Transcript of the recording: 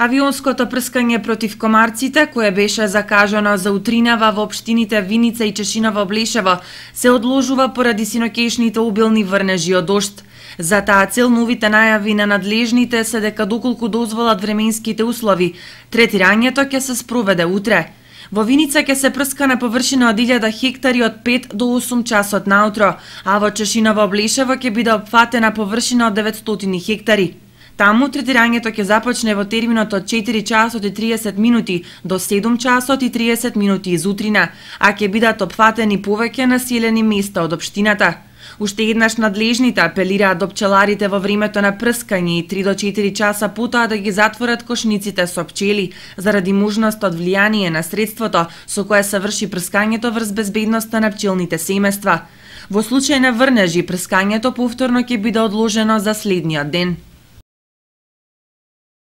Авионското прскање против комарците, кое беше закажано за утринава во обштините Виница и во Блешево, се одложува поради синокешните убилни врнежи од дошт. За таа цел новите најави на надлежните се дека доколку дозволат временските услови, третирањето ќе се спроведе утре. Во Виница ќе се прска на површина од 1000 хектари од 5 до 8 часот наутро, а во во Блешево ќе биде опфатена површина од 900 хектари. Таму третирањето ќе започне во терминот од 4 часот и 30 минути до 7 часот и 30 минути изутрина, а ќе бидат опфатени повеќе населени места од општината. Уште еднаш надлежните апелираат до пчеларите во времето на прскање и 3 до 4 часа потоа да ги затворат кошниците со пчели, заради можност од влијание на средството со кое се врши прскањето врз безбедноста на пчелните семества. Во случај на врнежи, прскањето повторно ќе биде одложено за следниот ден.